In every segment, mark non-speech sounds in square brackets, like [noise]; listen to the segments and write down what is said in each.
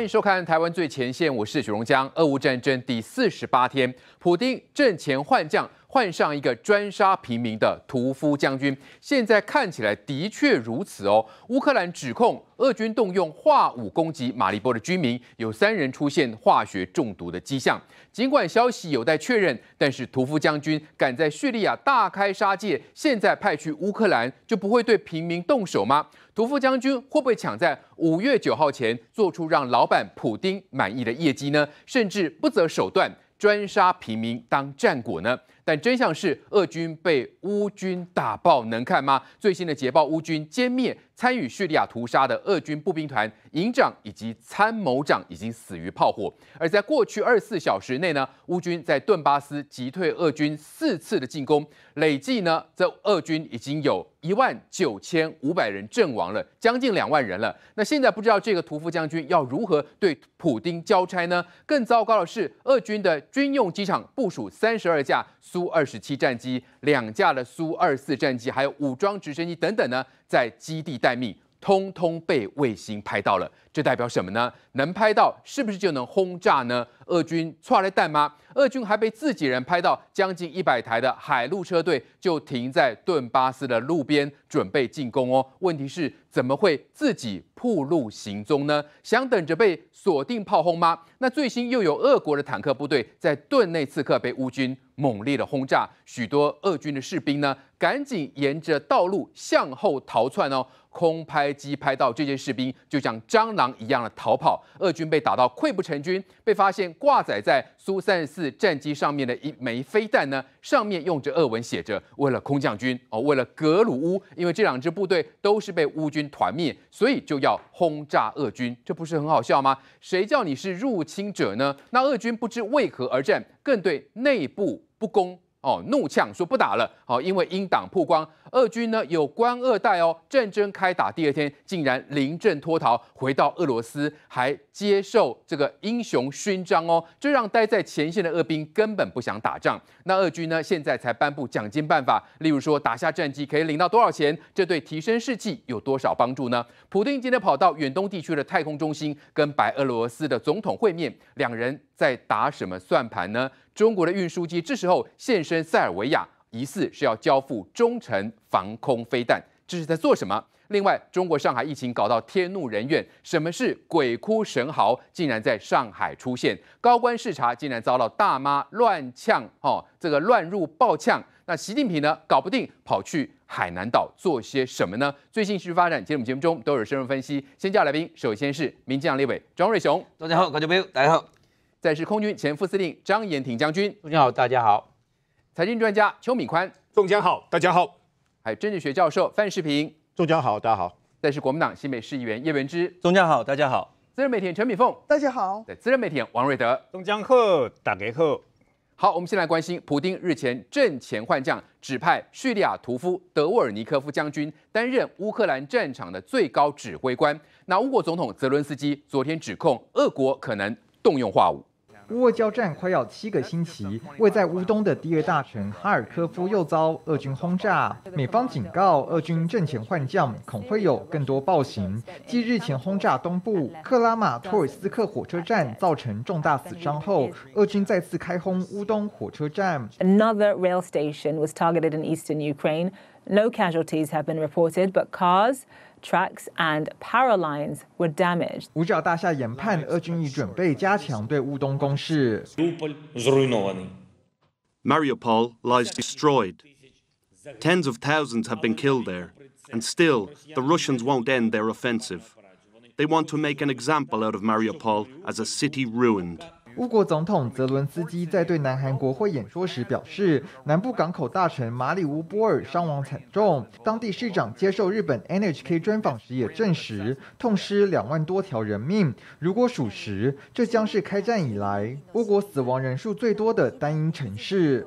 欢迎收看《台湾最前线》，我是许荣江。俄乌战争第四十八天，普京阵前换将。换上一个专杀平民的屠夫将军，现在看起来的确如此哦。乌克兰指控俄军动用化武攻击马利波的居民，有三人出现化学中毒的迹象。尽管消息有待确认，但是屠夫将军敢在叙利亚大开杀戒，现在派去乌克兰就不会对平民动手吗？屠夫将军会不会抢在五月九号前做出让老板普丁满意的业绩呢？甚至不择手段专杀平民当战果呢？但真相是，俄军被乌军打爆，能看吗？最新的捷报，乌军歼灭参与叙利亚屠杀的俄军步兵团营长以及参谋长，已经死于炮火。而在过去二四小时内呢，乌军在顿巴斯击退俄军四次的进攻，累计呢，这俄军已经有一万九千五百人阵亡了，将近两万人了。那现在不知道这个屠夫将军要如何对普丁交差呢？更糟糕的是，俄军的军用机场部署三十二架。苏二十七战机、两架的苏二四战机，还有武装直升机等等呢，在基地待命，通通被卫星拍到了。这代表什么呢？能拍到，是不是就能轰炸呢？俄军错了蛋吗？俄军还被自己人拍到，将近一百台的海陆车队就停在顿巴斯的路边，准备进攻哦。问题是，怎么会自己铺路行踪呢？想等着被锁定炮轰吗？那最新又有俄国的坦克部队在顿内刺客被乌军。猛烈的轰炸，许多俄军的士兵呢，赶紧沿着道路向后逃窜哦。空拍机拍到这些士兵，就像蟑螂一样的逃跑。俄军被打到溃不成军，被发现挂载在苏三十四战机上面的一枚飞弹呢，上面用着俄文写着：“为了空降军哦，为了格鲁乌。”因为这两支部队都是被乌军团灭，所以就要轰炸俄军，这不是很好笑吗？谁叫你是入侵者呢？那俄军不知为何而战，更对内部。不攻哦，怒呛说不打了哦，因为英党曝光，俄军呢有官二代哦，战争开打第二天竟然临阵脱逃，回到俄罗斯还接受这个英雄勋章哦，这让待在前线的俄兵根本不想打仗。那俄军呢现在才颁布奖金办法，例如说打下战机可以领到多少钱，这对提升士气有多少帮助呢？普丁今天跑到远东地区的太空中心跟白俄罗斯的总统会面，两人在打什么算盘呢？中国的运输机这时候现身塞尔维亚，疑似是要交付中程防空飞弹，这是在做什么？另外，中国上海疫情搞到天怒人怨，什么是鬼哭神嚎？竟然在上海出现高官视察，竟然遭到大妈乱呛哦，这个乱入爆呛。那习近平呢？搞不定，跑去海南岛做些什么呢？最新趋势发展，今天我们节目中都有深入分析。先叫来宾，首先是民进党立委庄瑞雄，大家好，各位朋友，大家好。再是空军前副司令张延廷将军，中央好，大家好。财经专家邱敏宽，中江好，大家好。还有政治学教授范世平，中江好，大家好。再是国民党新北市议员叶文之，中江好，大家好。私人媒体陈敏凤，大家好。对，私人媒体王瑞德，中江贺，大家好。好，我们先来关心，普京日前阵前换将，指派叙利亚屠夫德沃尔尼科夫将军担任乌克兰战场的最高指挥官。那乌国总统泽伦斯基昨天指控，俄国可能动用化武。乌俄交战快要七个星期，位在乌东的第二大城哈尔科夫又遭俄军轰炸。美方警告，俄军阵前换将，恐会有更多暴行。继日前轰炸东部克拉马托尔斯克火车站造成重大死伤后，俄军再次开轰乌东火车站。tracks and power lines were damaged. 五角大厦研判，俄军已准备加强对乌东攻势。Mariupol lies destroyed. Tens of thousands have been killed there, and still the Russians won't end their offensive. They want to make an example out of Mariupol as a city ruined. 乌国总统泽伦斯基在对南韩国会演说时表示，南部港口大臣马里乌波尔伤亡惨重。当地市长接受日本 NHK 专访时也证实，痛失两万多条人命。如果属实，这将是开战以来乌国死亡人数最多的单一城市。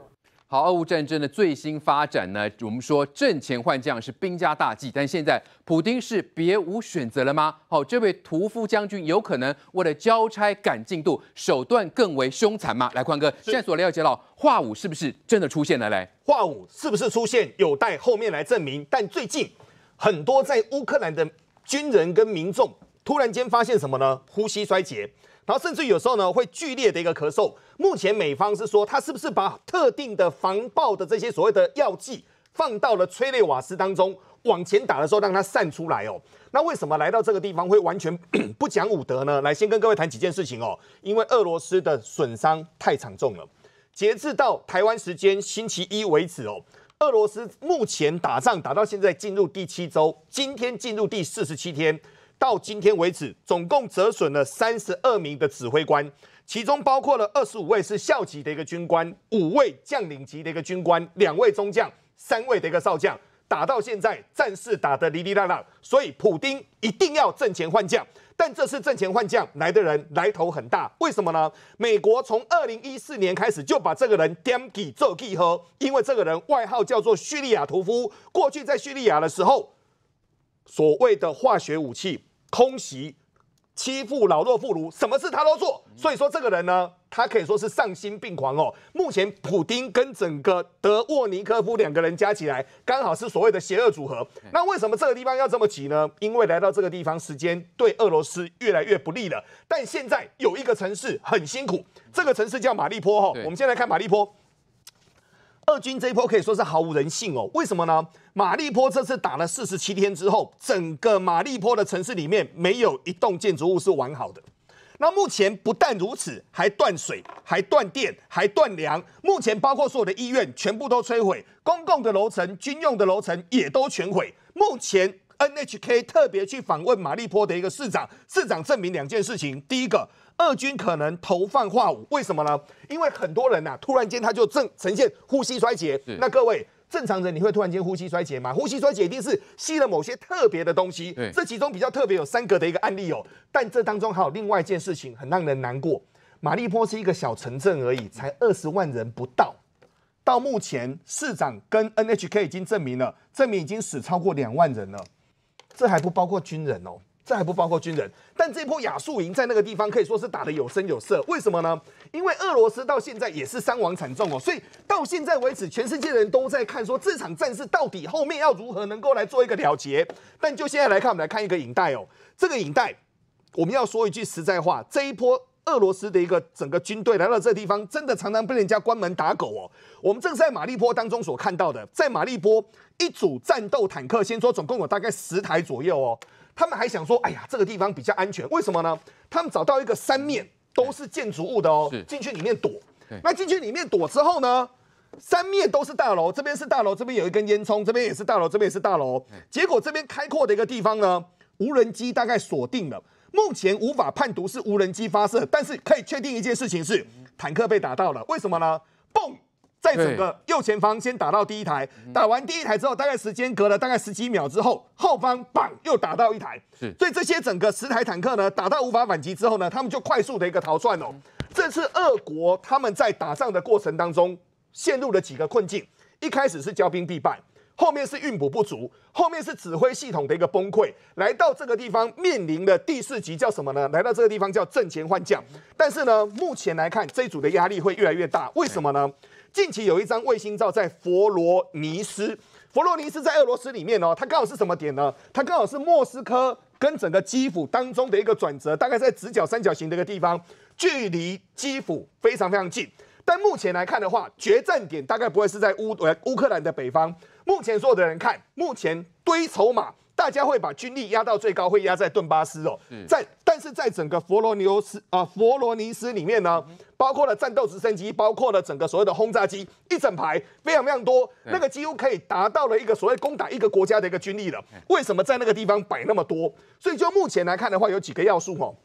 好，俄乌战争的最新发展呢？我们说，阵前换将是兵家大忌，但现在普京是别无选择了吗？好，这位屠夫将军有可能为了交差赶进度，手段更为凶残吗？来，宽哥，现在所了解到，化武是不是真的出现了？来，化武是不是出现，有待后面来证明。但最近很多在乌克兰的军人跟民众。突然间发现什么呢？呼吸衰竭，然后甚至有时候呢会剧烈的一个咳嗽。目前美方是说，他是不是把特定的防爆的这些所谓的药剂放到了催泪瓦斯当中，往前打的时候让它散出来哦？那为什么来到这个地方会完全 [coughs] 不讲武德呢？来，先跟各位谈几件事情哦。因为俄罗斯的损伤太惨重了。截至到台湾时间星期一为止哦，俄罗斯目前打仗打到现在进入第七周，今天进入第四十七天。到今天为止，总共折损了三十二名的指挥官，其中包括了二十五位是校级的一个军官，五位将领级的一个军官，两位中将，三位的一个少将。打到现在，战事打得哩哩啦啦，所以普丁一定要挣钱换将。但这次挣钱换将来的人来头很大，为什么呢？美国从二零一四年开始就把这个人 d a m b i g 因为这个人外号叫做叙利亚屠夫，过去在叙利亚的时候，所谓的化学武器。空袭、欺负老弱妇孺，什么事他都做。所以说这个人呢，他可以说是丧心病狂哦。目前普丁跟整个德沃尼科夫两个人加起来，刚好是所谓的邪恶组合。那为什么这个地方要这么急呢？因为来到这个地方，时间对俄罗斯越来越不利了。但现在有一个城市很辛苦，这个城市叫马利坡哈。我们先来看马利坡。俄军这一波可以说是毫无人性哦，为什么呢？马利坡这次打了四十七天之后，整个马利坡的城市里面没有一栋建筑物是完好的。那目前不但如此，还断水，还断电，还断粮。目前包括所有的医院全部都摧毁，公共的楼层、军用的楼层也都全毁。目前。N H K 特别去访问马利坡的一个市长，市长证明两件事情：，第一个，俄军可能投放化武，为什么呢？因为很多人呐，突然间他就正呈现呼吸衰竭。那各位，正常人你会突然间呼吸衰竭吗？呼吸衰竭一定是吸了某些特别的东西。这其中比较特别有三个的一个案例哦，但这当中还有另外一件事情很让人难过。马利坡是一个小城镇而已，才二十万人不到。到目前，市长跟 N H K 已经证明了，证明已经死超过两万人了。这还不包括军人哦，这还不包括军人，但这波亚速营在那个地方可以说是打的有声有色，为什么呢？因为俄罗斯到现在也是伤亡惨重哦，所以到现在为止，全世界人都在看说这场战事到底后面要如何能够来做一个了结。但就现在来看，我们来看一个影带哦，这个影带我们要说一句实在话，这一波。俄罗斯的一个整个军队来到这地方，真的常常被人家关门打狗哦。我们正是在马利波当中所看到的，在马利波一组战斗坦克，先说总共有大概十台左右哦。他们还想说，哎呀，这个地方比较安全，为什么呢？他们找到一个三面都是建筑物的哦，进去里面躲。那进去里面躲之后呢，三面都是大楼，这边是大楼，这边有一根烟囱，这边也是大楼，这边也是大楼。结果这边开阔的一个地方呢，无人机大概锁定了。目前无法判读是无人机发射，但是可以确定一件事情是坦克被打到了。为什么呢？嘣，在整个右前方先打到第一台，打完第一台之后，大概时间隔了大概十几秒之后，后方砰又打到一台。是，所以这些整个十台坦克呢，打到无法反击之后呢，他们就快速的一个逃窜了。这次俄国他们在打仗的过程当中陷入了几个困境，一开始是骄兵必败。后面是运补不足，后面是指挥系统的一个崩溃。来到这个地方，面临的第四级叫什么呢？来到这个地方叫阵前换将。但是呢，目前来看，这组的压力会越来越大。为什么呢？近期有一张卫星照在佛罗尼斯，佛罗尼斯在俄罗斯里面哦，它刚好是什么点呢？它刚好是莫斯科跟整个基辅当中的一个转折，大概在直角三角形的一个地方，距离基辅非常非常近。但目前来看的话，决战点大概不会是在乌呃乌克兰的北方。目前所有的人看，目前堆筹码，大家会把军力压到最高，会压在顿巴斯哦。在，但是在整个佛罗尼斯啊，佛罗尼斯里面呢，包括了战斗直升机，包括了整个所谓的轰炸机，一整排非常非常多，那个几乎可以达到了一个所谓攻打一个国家的一个军力了。为什么在那个地方摆那么多？所以就目前来看的话，有几个要素哦。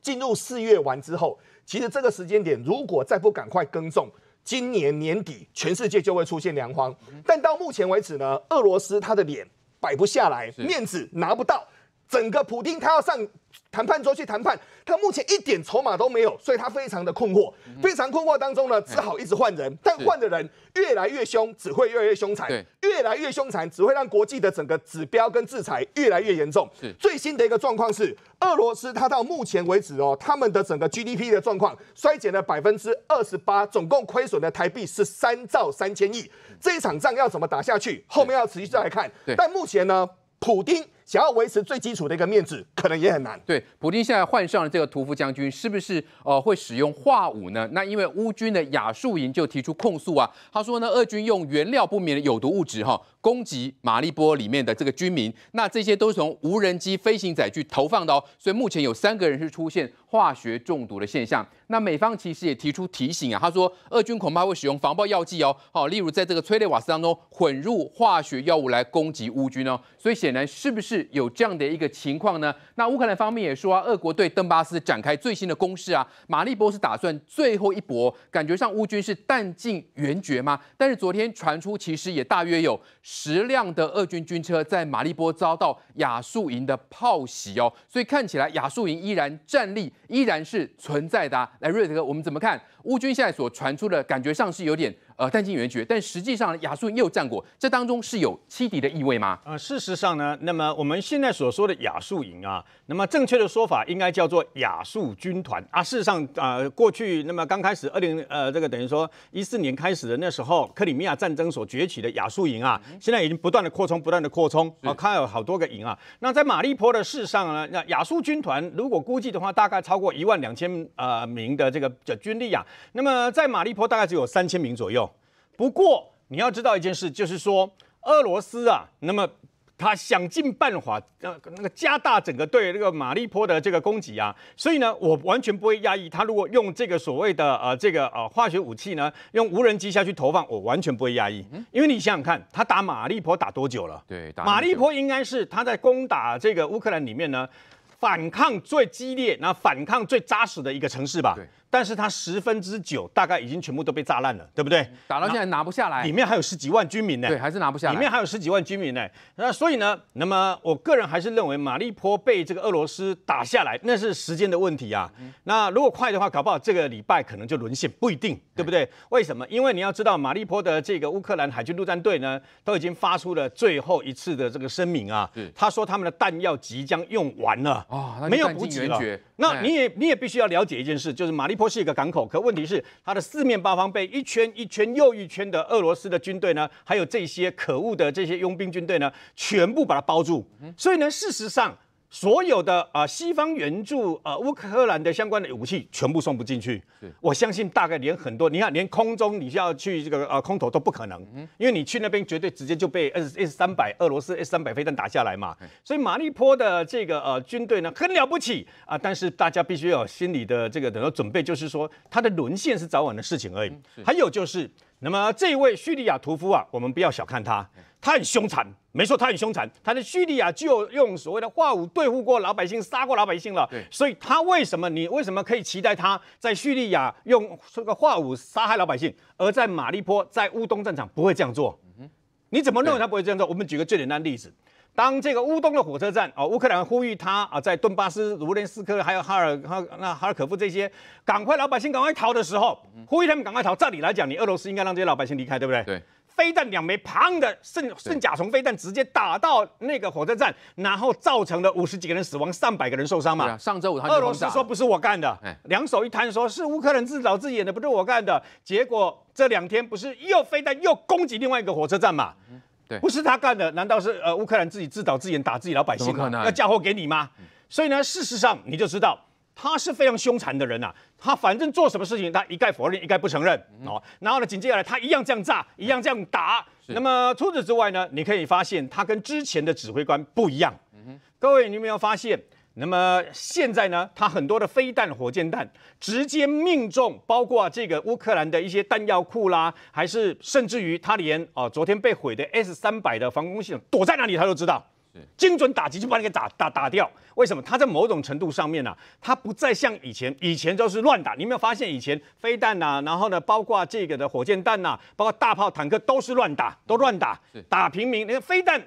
进入四月完之后，其实这个时间点，如果再不赶快耕种。今年年底，全世界就会出现粮荒。但到目前为止呢，俄罗斯他的脸摆不下来，面子拿不到。整个普京他要上谈判桌去谈判，他目前一点筹码都没有，所以他非常的困惑，非常困惑当中呢，只好一直换人，但换的人越来越凶，只会越来越凶残，越来越凶残只会让国际的整个指标跟制裁越来越严重。最新的一个状况是，俄罗斯他到目前为止哦，他们的整个 GDP 的状况衰减了百分之二十八，总共亏损的台币是三兆三千亿。这一场仗要怎么打下去？后面要持续再来看。但目前呢，普京。想要维持最基础的一个面子，可能也很难。对，普京现在换上了这个屠夫将军，是不是呃会使用化武呢？那因为乌军的亚速营就提出控诉啊，他说呢，俄军用原料不明的有毒物质哈。攻击马利波里面的这个居民，那这些都是从无人机飞行载具投放的哦。所以目前有三个人是出现化学中毒的现象。那美方其实也提出提醒啊，他说俄军恐怕会使用防爆药剂哦，好，例如在这个催泪瓦斯当中混入化学药物来攻击乌军哦。所以显然是不是有这样的一个情况呢？那乌克兰方面也说啊，俄国对登巴斯展开最新的攻势啊，马利波是打算最后一搏，感觉上乌军是弹尽援绝吗？但是昨天传出其实也大约有。十辆的俄军军车在马利波遭到雅速营的炮袭哦，所以看起来雅速营依然站立，依然是存在的。啊。来瑞德，我们怎么看乌军现在所传出的感觉上是有点？呃，但尽援绝，但实际上雅速又战过，这当中是有欺敌的意味吗？呃，事实上呢，那么我们现在所说的雅速营啊，那么正确的说法应该叫做雅速军团啊。事实上，呃，过去那么刚开始二零呃，这个等于说一四年开始的那时候，克里米亚战争所崛起的雅速营啊，现在已经不断的扩充，不断的扩充啊，看有好多个营啊。那在马利坡的事上呢，那雅速军团如果估计的话，大概超过一万两千呃名的这个的军力啊，那么在马利坡大概只有三千名左右。不过你要知道一件事，就是说俄罗斯啊，那么他想尽办法，那那个加大整个对那个马利坡的这个攻击啊，所以呢，我完全不会压抑他。如果用这个所谓的呃这个呃化学武器呢，用无人机下去投放，我完全不会压抑。因为你想想看，他打马利坡打多久了？对，马利坡应该是他在攻打这个乌克兰里面呢，反抗最激烈，那反抗最扎实的一个城市吧？但是它十分之九大概已经全部都被炸烂了，对不对？打到现在拿不下来，里面还有十几万军民呢。对，还是拿不下来。里面还有十几万军民呢。那所以呢，那么我个人还是认为马立坡被这个俄罗斯打下来，那是时间的问题啊。那如果快的话，搞不好这个礼拜可能就沦陷，不一定，对不对？为什么？因为你要知道马立坡的这个乌克兰海军陆战队呢，都已经发出了最后一次的这个声明啊。他说他们的弹药即将用完了啊，没有补给了。那你也你也必须要了解一件事，就是马立。坡是一个港口，可问题是它的四面八方被一圈一圈又一圈的俄罗斯的军队呢，还有这些可恶的这些佣兵军队呢，全部把它包住。所以呢，事实上。所有的啊，西方援助啊，乌克兰的相关的武器全部送不进去。我相信大概连很多，你看连空中你要去这个呃空投都不可能，因为你去那边绝对直接就被 S S 三百俄罗斯 S 三百飞弹打下来嘛。所以马利波的这个呃军队呢很了不起啊，但是大家必须要有心理的这个等到准备，就是说它的沦陷是早晚的事情而已。还有就是。那么这一位叙利亚屠夫啊，我们不要小看他，他很凶残，没错，他很凶残。他在叙利亚就用所谓的化武对付过老百姓，杀过老百姓了。所以他为什么你为什么可以期待他在叙利亚用这个化武杀害老百姓，而在马利坡在乌东战场不会这样做？你怎么认为他不会这样做？我们举个最简单的例子。当这个乌东的火车站哦，乌克兰呼吁他啊，在顿巴斯、卢顿斯克，还有哈尔哈那哈尔可夫这些，赶快老百姓赶快逃的时候，呼吁他们赶快逃。照理来讲，你俄罗斯应该让这些老百姓离开，对不对？对。飞弹两枚，砰的，圣圣甲虫飞弹直接打到那个火车站，然后造成了五十几个人死亡，上百个人受伤嘛。上周五，俄罗斯说不是我干的，两手一摊，说是乌克兰自导自演的，不是我干的。结果这两天不是又飞弹又攻击另外一个火车站嘛？不是他干的，难道是呃乌克兰自己自导自演打自己老百姓吗？要嫁祸给你吗？所以呢，事实上你就知道他是非常凶残的人呐。他反正做什么事情，他一概否认，一概不承认哦。然后呢，紧接下来，他一样这样炸，一样这样打。那么除此之外呢，你可以发现他跟之前的指挥官不一样。各位，你有没有发现？那么现在呢，他很多的飞弹、火箭弹直接命中，包括这个乌克兰的一些弹药库啦，还是甚至于他连哦昨天被毁的 S 三百的防空系统躲在哪里他都知道，精准打击就把你给打打打掉。为什么？他在某种程度上面呢，他不再像以前，以前都是乱打。你有没有发现以前飞弹呐，然后呢，包括这个的火箭弹呐，包括大炮、坦克都是乱打，都乱打，打平民那个飞弹。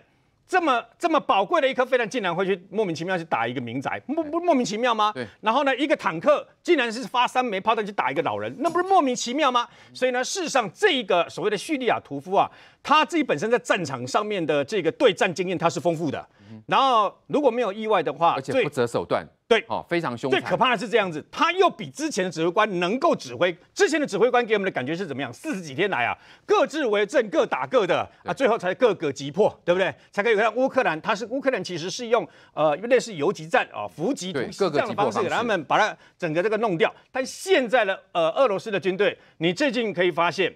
这么这么宝贵的一颗飞弹，竟然会去莫名其妙去打一个民宅，莫莫名其妙吗？对。然后呢，一个坦克竟然是发三枚炮弹去打一个老人，那不是莫名其妙吗？所以呢，事实上，这一个所谓的叙利亚屠夫啊，他自己本身在战场上面的这个对战经验，他是丰富的。然后如果没有意外的话，而且不择手段。对，哦，非常凶。最可怕的是这样子，他又比之前的指挥官能够指挥。之前的指挥官给我们的感觉是怎么样？四十几天来啊，各自为政，各打各的，啊，最后才各个击破，对不对？才可以让乌克兰，他是乌克兰，其实是用呃，类似游击战啊，伏击、突袭这样的方式给他们，把它整个这个弄掉。但现在呢，呃，俄罗斯的军队，你最近可以发现，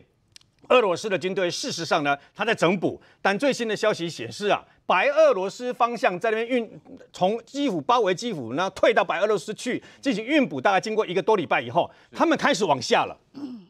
俄罗斯的军队事实上呢，他在整补。但最新的消息显示啊。白俄罗斯方向在那边运，从基辅包围基辅，那退到白俄罗斯去进行运补，大概经过一个多礼拜以后，他们开始往下了。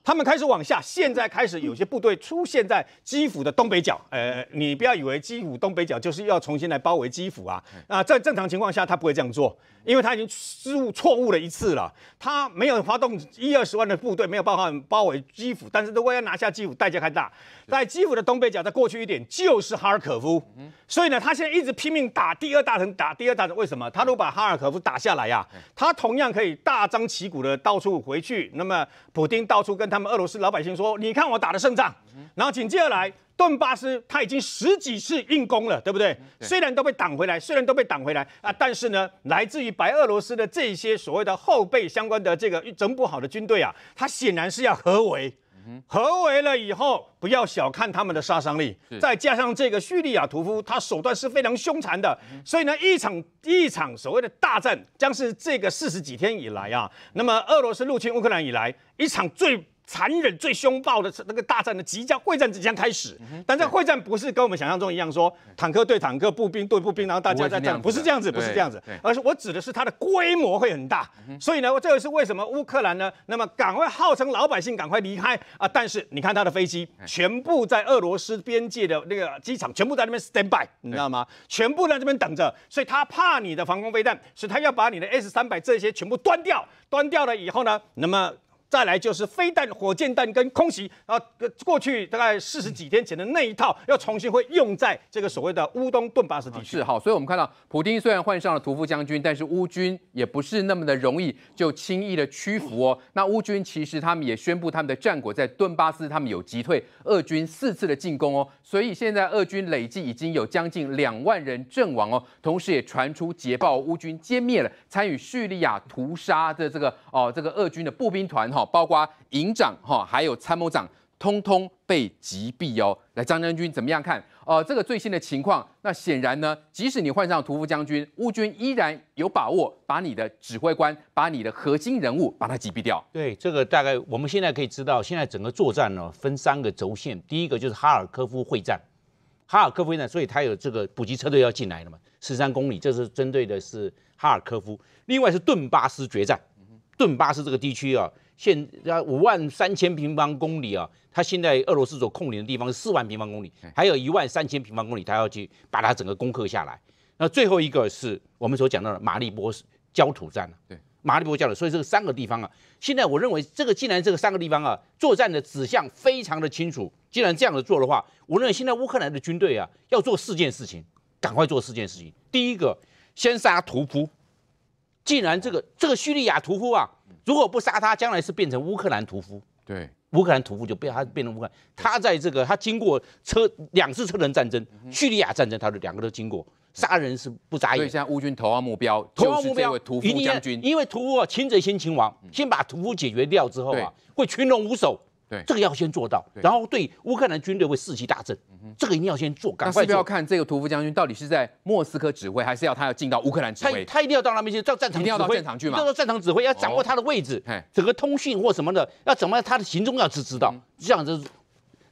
他们开始往下，现在开始有些部队出现在基辅的东北角。呃，你不要以为基辅东北角就是要重新来包围基辅啊。啊，在正常情况下他不会这样做，因为他已经失误错误了一次了。他没有发动一二十万的部队没有办法包围基辅，但是如果要拿下基辅代价太大。在基辅的东北角再过去一点就是哈尔科夫。所以呢，他现在一直拼命打第二大城打第二大城为什么？他如果把哈尔科夫打下来呀，他同样可以大张旗鼓的到处回去。那么，普丁。到处跟他们俄罗斯老百姓说：“你看我打的胜仗。”然后紧接而来，顿巴斯他已经十几次硬攻了，对不对？虽然都被挡回来，虽然都被挡回来啊，但是呢，来自于白俄罗斯的这些所谓的后备相关的这个整补好的军队啊，他显然是要合围。合围了以后不要小看他们的杀伤力，再加上这个叙利亚屠夫，他手段是非常凶残的，所以呢，一场一场所谓的大战，将是这个四十几天以来啊，那么俄罗斯入侵乌克兰以来，一场最。残忍最凶暴的那个大战的即将会战即将开始，但这会战不是跟我们想象中一样，说坦克对坦克，步兵对步兵，然后大家在战，不是这样子，不是这样子，而是我指的是它的规模会很大。所以呢，这个是为什么乌克兰呢？那么赶快号称老百姓赶快离开啊！但是你看他的飞机全部在俄罗斯边界的那个机场，全部在那边 stand by，你知道吗？全部在这边等着，所以他怕你的防空飞弹，所以他要把你的 S 三百这些全部端掉，端掉了以后呢，那么。再来就是飞弹、火箭弹跟空袭，啊，过去大概四十几天前的那一套，要重新会用在这个所谓的乌东顿巴斯地区。是好，所以我们看到，普京虽然换上了屠夫将军，但是乌军也不是那么的容易就轻易的屈服哦。那乌军其实他们也宣布他们的战果，在顿巴斯他们有击退俄军四次的进攻哦。所以现在俄军累计已经有将近两万人阵亡哦，同时也传出捷报，乌军歼灭了参与叙利亚屠杀的这个哦这个俄军的步兵团哈。包括营长哈，还有参谋长，通通被击毙哦。来，张将军怎么样看？呃，这个最新的情况，那显然呢，即使你换上屠夫将军，乌军依然有把握把你的指挥官，把你的核心人物把他击毙掉。对，这个大概我们现在可以知道，现在整个作战呢分三个轴线，第一个就是哈尔科夫会战，哈尔科夫会战，所以它有这个补给车队要进来了嘛，十三公里，这是针对的是哈尔科夫。另外是顿巴斯决战，顿巴斯这个地区啊。现在五万三千平方公里啊，他现在俄罗斯所控领的地方是四万平方公里，还有一万三千平方公里，他要去把它整个攻克下来。那最后一个是我们所讲到的马里波斯焦土战对，马里波焦土，所以这三个地方啊，现在我认为这个既然这个三个地方啊，作战的指向非常的清楚，既然这样子做的话，我认为现在乌克兰的军队啊，要做四件事情，赶快做四件事情。第一个，先杀屠夫。既然这个这个叙利亚屠夫啊。如果不杀他，将来是变成乌克兰屠夫。对，乌克兰屠夫就变他变成乌克兰。他在这个他经过车两次车轮战争、叙利亚战争，他的两个都经过杀人是不眨眼。所以现在乌军头号目标就是这位屠夫将军，因为屠夫啊，擒贼先擒王，先把屠夫解决掉之后啊，会群龙无首。这个要先做到，然后对乌克兰军队会士气大振，这个一定要先做。但是要看这个屠夫将军到底是在莫斯科指挥，还是要他要进到乌克兰指挥？他他一定要到那边去到战场指挥，一定要到战场去嘛？到战场指挥要掌握他的位置，整个通讯或什么的，要怎么他的行踪要知知道？这样子，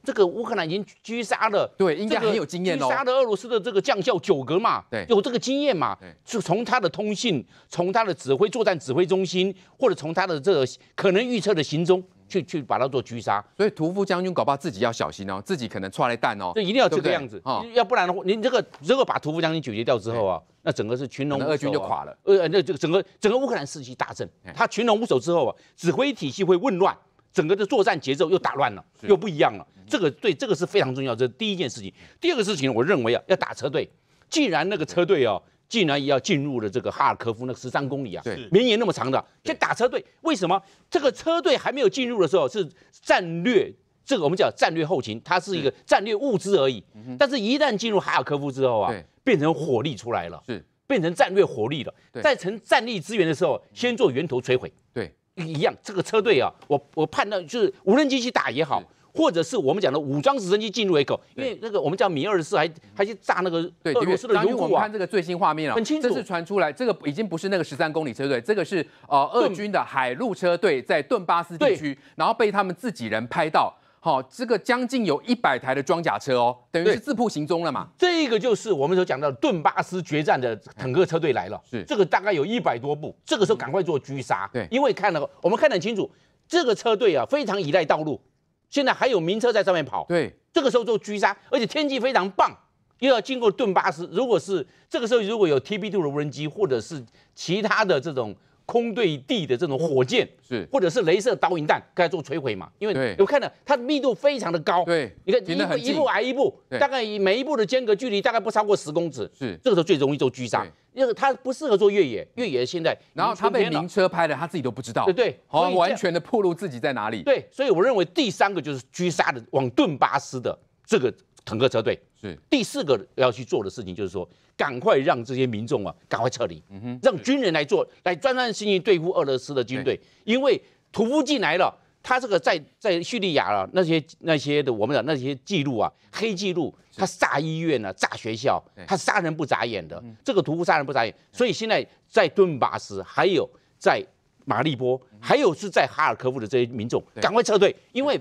这个乌克兰已经狙杀了，对，应该很有经验哦，狙杀了俄罗斯的这个将校九格嘛，有这个经验嘛？对，就从他的通信，从他的指挥作战指挥中心，或者从他的这可能预测的行踪。去去把他做狙杀，所以屠夫将军搞不好自己要小心哦，自己可能出来蛋哦，这一定要这个样子啊，要不然的话，您这个如果把屠夫将军解决掉之后啊，那整个是群龙无首，俄军就垮了，呃，那这个整个整个乌克兰士气大振，他群龙无首之后啊，指挥体系会混乱，整个的作战节奏又打乱了，又不一样了，这个对这个是非常重要，这是第一件事情，第二个事情，我认为啊，要打车队，既然那个车队哦。竟然也要进入了这个哈尔科夫那十三公里啊，绵延那么长的，先打车队。为什么这个车队还没有进入的时候是战略？这个我们叫战略后勤，它是一个战略物资而已。但是，一旦进入哈尔科夫之后啊，变成火力出来了，是变成战略火力了。在成战力资源的时候，先做源头摧毁。对，一样这个车队啊，我我判断就是无人机去打也好。或者是我们讲的武装直升机进入一口，因为那个我们叫米二十四还还去炸那个对俄罗斯的油库啊。我们看这个最新画面啊，很清楚，这是传出来这个已经不是那个十三公里车队，这个是呃俄军的海陆车队在顿巴斯地区，然后被他们自己人拍到。好，这个将近有一百台的装甲车哦，等于是自曝行踪了嘛。这个就是我们所讲到顿巴斯决战的坦克车队来了，是这个大概有一百多部，这个时候赶快做狙杀。对，因为看了我们看得很清楚，这个车队啊非常依赖道路。现在还有名车在上面跑，对，这个时候做狙杀，而且天气非常棒，又要经过顿巴斯。如果是这个时候，如果有 TB2 的无人机或者是其他的这种。空对地的这种火箭，是或者是镭射导引弹，可以做摧毁嘛？因为我看到它的密度非常的高。对，你看一步一步挨一步，大概以每一步的间隔距离大概不超过十公尺。是，这个时候最容易做狙杀，因为它不适合做越野。越野现在，然后他被名车拍的，他自己都不知道。对对，好完全的暴露自己在哪里。对，所以我认为第三个就是狙杀的，往顿巴斯的这个。坦克车队是第四个要去做的事情，就是说赶快让这些民众啊赶快撤离，嗯哼，让军人来做来专案心心对付俄罗斯的军队，因为屠夫进来了，他这个在在叙利亚了那些那些的我们的那些记录啊黑记录，他炸医院呢炸学校，他杀人不眨眼的，这个屠夫杀人不眨眼，所以现在在顿巴斯还有在马利波还有是在哈尔科夫的这些民众赶快撤退，因为。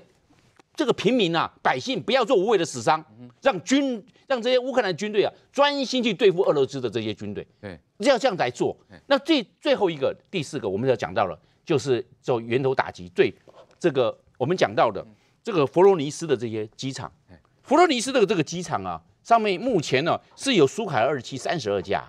这个平民啊，百姓不要做无谓的死伤，让军让这些乌克兰军队啊专心去对付俄罗斯的这些军队。对，要这样来做。那最最后一个第四个我们要讲到了，就是做源头打击。对这个我们讲到的这个佛罗尼斯的这些机场，佛罗尼斯的这个机场啊，上面目前呢是有苏凯二七三十二架，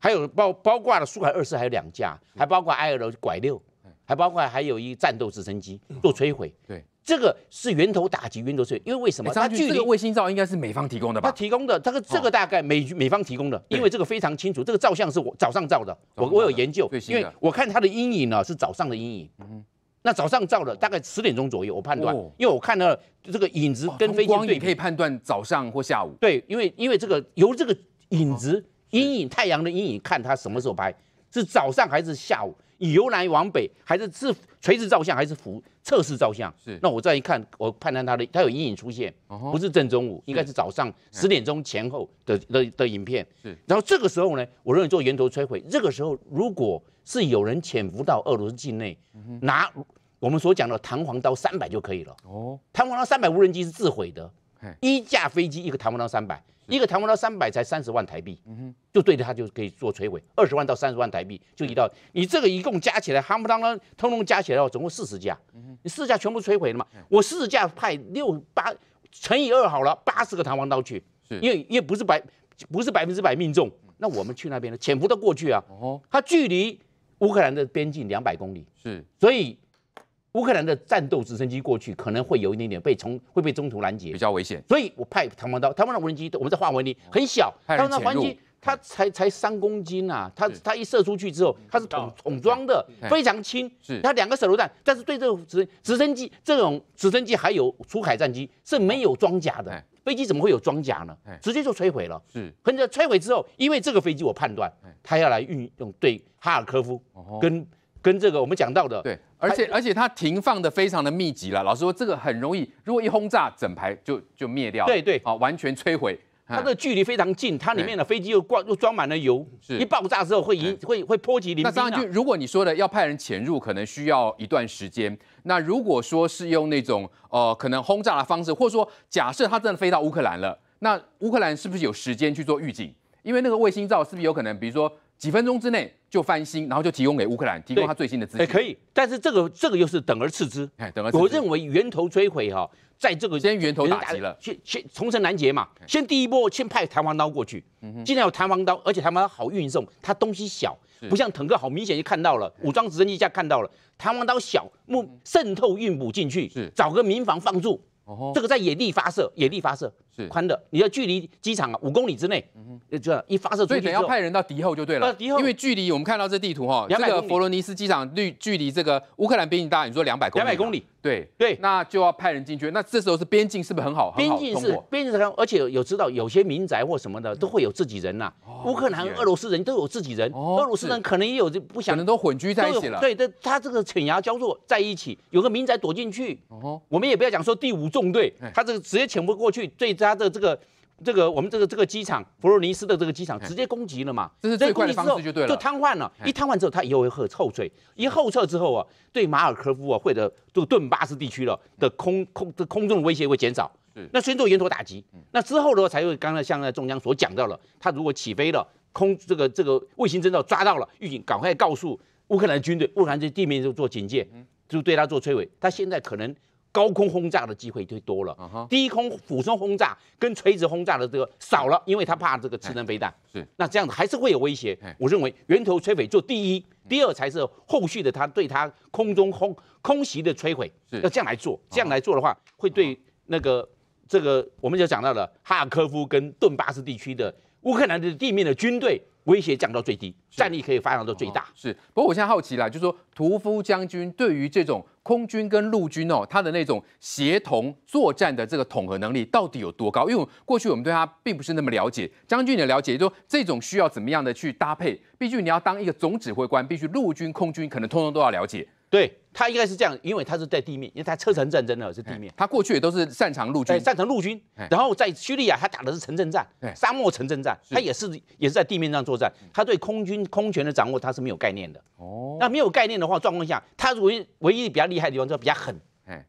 还有包包括了苏凯二四还有两架，还包括埃尔 -9 拐六，还包括还有一战斗直升机做摧毁。对。这个是源头打击源头税，因为为什么？它距离卫星照应该是美方提供的吧？它提供的，这个这个大概美美方提供的，因为这个非常清楚，这个照相是我早上照的，我我有研究，因为我看它的阴影呢是早上的阴影。嗯，那早上照的大概十点钟左右，我判断，因为我看到了这个影子跟飞机。光也可以判断早上或下午。对，因为因为这个由这个影子阴影太阳的阴影，看它什么时候拍，是早上还是下午？由南往北还是是垂直照相还是俯？测试照相是，那我再一看，我判断他的他有阴影出现，不是正中午，应该是早上十点钟前后的的的影片。是，然后这个时候呢，我认为做源头摧毁。这个时候，如果是有人潜伏到俄罗斯境内，拿我们所讲的弹簧刀三百就可以了。哦，弹簧刀三百无人机是自毁的。一架飞机一个弹簧刀三百，一个弹簧刀三百才三十万台币，就对着它就可以做摧毁。二十万到三十万台币就一道，你这个一共加起来不丸当，通通加起来哦，总共四十架，你四架全部摧毁了嘛？我四架派六八乘以二好了，八十个弹簧刀去，因为因为不是百不是百分之百命中。那我们去那边呢？潜伏到过去啊，它距离乌克兰的边境两百公里，是，所以。乌克兰的战斗直升机过去可能会有一点点被从会被中途拦截，比较危险。所以我派台湾刀，台湾的无人机，我们在画文里很小，台湾的无人机它才才三公斤啊！它它一射出去之后，它是桶桶装的，非常轻，是它两个手榴弹，但是对这直直升机这种直升机还有出海战机是没有装甲的飞机，怎么会有装甲呢？直接就摧毁了。是，很着摧毁之后，因为这个飞机我判断，它要来运用对哈尔科夫跟。跟这个我们讲到的对，而且而且它停放的非常的密集了。老实说，这个很容易，如果一轰炸，整排就就灭掉了。对对，好，完全摧毁。它的距离非常近，它里面的飞机又挂又装满了油，一爆炸之后会引会会波及里那当然，就如果你说的要派人潜入，可能需要一段时间。那如果说是用那种呃，可能轰炸的方式，或者说假设它真的飞到乌克兰了，那乌克兰是不是有时间去做预警？因为那个卫星照是不是有可能，比如说？几分钟之内就翻新，然后就提供给乌克兰，提供他最新的资讯。哎，可以，但是这个这个又是等而次之。哎，等而次之。我认为源头摧毁哈，在这个先源头打击了，先先重层拦截嘛。先第一波先派弹簧刀过去。嗯哼。既然有弹簧刀，而且弹簧刀好运送，它东西小，不像坦克好明显就看到了。武装直升机一下看到了，弹簧刀小，木渗透运补进去，是找个民房放住。哦这个在野地发射，野地发射。宽的，你要距离机场啊五公里之内，这一发射出去，等要派人到敌后就对了，敌后因为距离我们看到这地图哈，这个佛罗尼斯机场距距离这个乌克兰边境大概你说两百公里，两百公里，对对，那就要派人进去，那这时候是边境是不是很好？边境是边境是，而且有知道有些民宅或什么的都会有自己人呐，乌克兰俄罗斯人都有自己人，哦、俄罗斯人可能也有不想，可能都混居在一起了，对的，他这个犬牙交错在一起，有个民宅躲进去，哦，我们也不要讲说第五纵队，他这个直接潜不过去，最在。他的这个这个我们这个这个机场，佛罗尼斯的这个机场直接攻击了嘛？这是最快的方式就对了。就瘫痪了，一瘫痪之后，他以后会后退，一后撤之后啊，对马尔科夫啊或者这个顿巴斯地区了、的空空的空中威胁会减少。那先做源头打击，那之后的话，才会刚才像在中央所讲到了，他如果起飞了，空这个这个卫星侦察抓到了预警，赶快告诉乌克兰军队，乌克兰就地面就做警戒，就对他做摧毁。他现在可能。高空轰炸的机会就多了，低空俯冲轰炸跟垂直轰炸的这个少了，因为他怕这个智能飞弹。是，那这样子还是会有威胁。我认为源头摧毁做第一，第二才是后续的他对他空中空空袭的摧毁，要这样来做。这样来做的话，会对那个这个我们就讲到了哈尔科夫跟顿巴斯地区的乌克兰的地面的军队。威胁降到最低，战力可以发扬到最大。是，不过我现在好奇啦，就是说屠夫将军对于这种空军跟陆军哦，他的那种协同作战的这个统合能力到底有多高？因为过去我们对他并不是那么了解。将军，你的了解，就说这种需要怎么样的去搭配？毕竟你要当一个总指挥官，必须陆军、空军可能通通都要了解。对他应该是这样，因为他是在地面，因为他车臣战争呢是地面，他过去也都是擅长陆军，擅长陆军。然后在叙利亚，他打的是城镇战，沙漠城镇战，他也是也是在地面上作战。他对空军空权的掌握，他是没有概念的。哦，那没有概念的话，状况下，他如果唯一比较厉害的地方，就比较狠。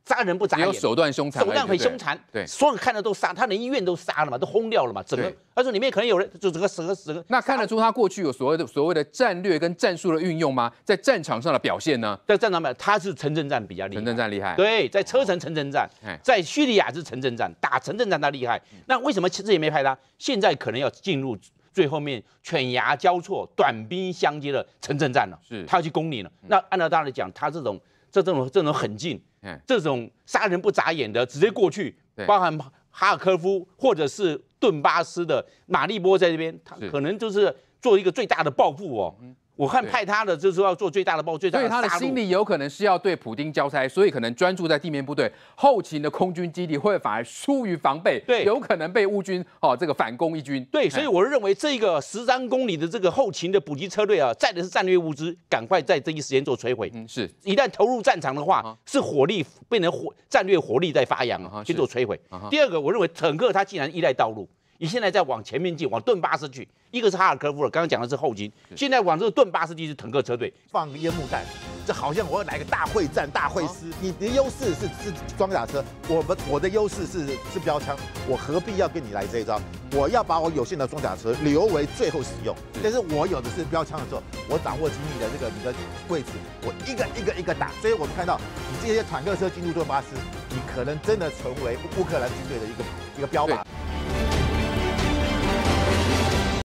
杀人不眨眼，手段凶残，手段很凶残。对，所有看的都杀，他连医院都杀了嘛，都轰掉了嘛。整个他说里面可能有人，就整个死个死个。那看得出他过去有所谓的所谓的战略跟战术的运用吗？在战场上的表现呢？在战场上，他是城镇战比较厉害。城镇战厉害。对，在车城、城镇战，在叙利亚是城镇战，打城镇战他厉害。那为什么自己没派他？现在可能要进入最后面犬牙交错、短兵相接的城镇战了。是，他要去攻你了。那按照他的讲，他这种这这种这种狠劲。这种杀人不眨眼的，直接过去，包含哈尔科夫或者是顿巴斯的马利波在这边，他可能就是做一个最大的报复哦。我看派他的就是要做最大的报，最大的。所以他的心理有可能是要对普京交差，所以可能专注在地面部队后勤的空军基地，会反而疏于防备，对，有可能被乌军哦这个反攻一军。对，所以我认为这个十三公里的这个后勤的补给车队啊，载的是战略物资，赶快在这一时间做摧毁。嗯，是一旦投入战场的话，是火力变成火战略火力在发扬去做摧毁。第二个，我认为坦克它既然依赖道路。你现在再往前面进，往顿巴斯去。一个是哈尔科夫的，刚刚讲的是后金。现在往这个顿巴斯地是坦克车队放烟幕弹，这好像我要来个大会战、大会师。你的优势是是装甲车，我们我的优势是是标枪。我何必要跟你来这一招？我要把我有限的装甲车留为最后使用。但是我有的是标枪的时候，我掌握机密的这个你的位置，我一个一个一个打。所以我们看到你这些坦克车进入顿巴斯，你可能真的成为乌克兰军队的一个一个标靶。